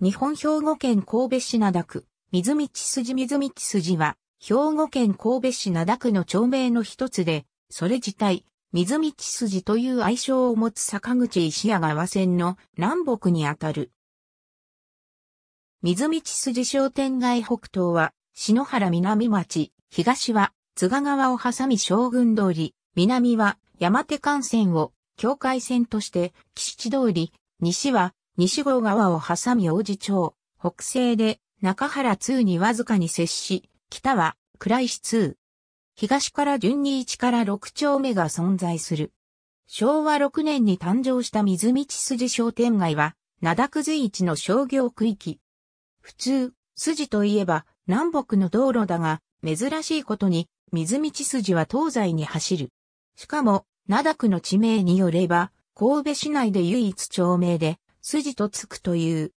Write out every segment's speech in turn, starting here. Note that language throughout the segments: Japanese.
日本兵庫県神戸市灘区、水道筋水道筋は、兵庫県神戸市灘区の町名の一つで、それ自体、水道筋という愛称を持つ坂口石屋川線の南北にあたる。水道筋商店街北東は、篠原南町、東は、津賀川を挟み将軍通り、南は、山手幹線を、境界線として、岸地通り、西は、西郷川を挟み王子町、北西で中原2にわずかに接し、北は倉石2。東から順に1から6丁目が存在する。昭和6年に誕生した水道筋商店街は、灘区随市の商業区域。普通、筋といえば南北の道路だが、珍しいことに水道筋は東西に走る。しかも、灘区の地名によれば、神戸市内で唯一町名で、筋とつくという。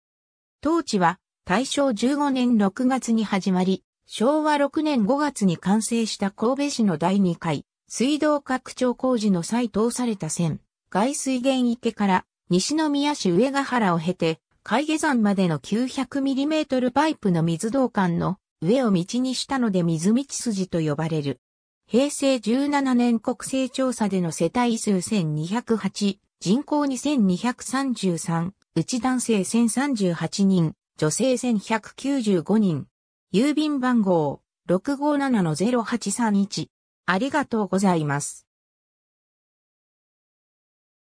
当地は大正15年6月に始まり、昭和6年5月に完成した神戸市の第2回水道拡張工事の際通された線、外水源池から西宮市上ヶ原を経て、海下山までの 900mm パイプの水道管の上を道にしたので水道筋と呼ばれる。平成17年国勢調査での世帯数1208、人口2233、うち男性1038人、女性1195人。郵便番号657-0831。ありがとうございます。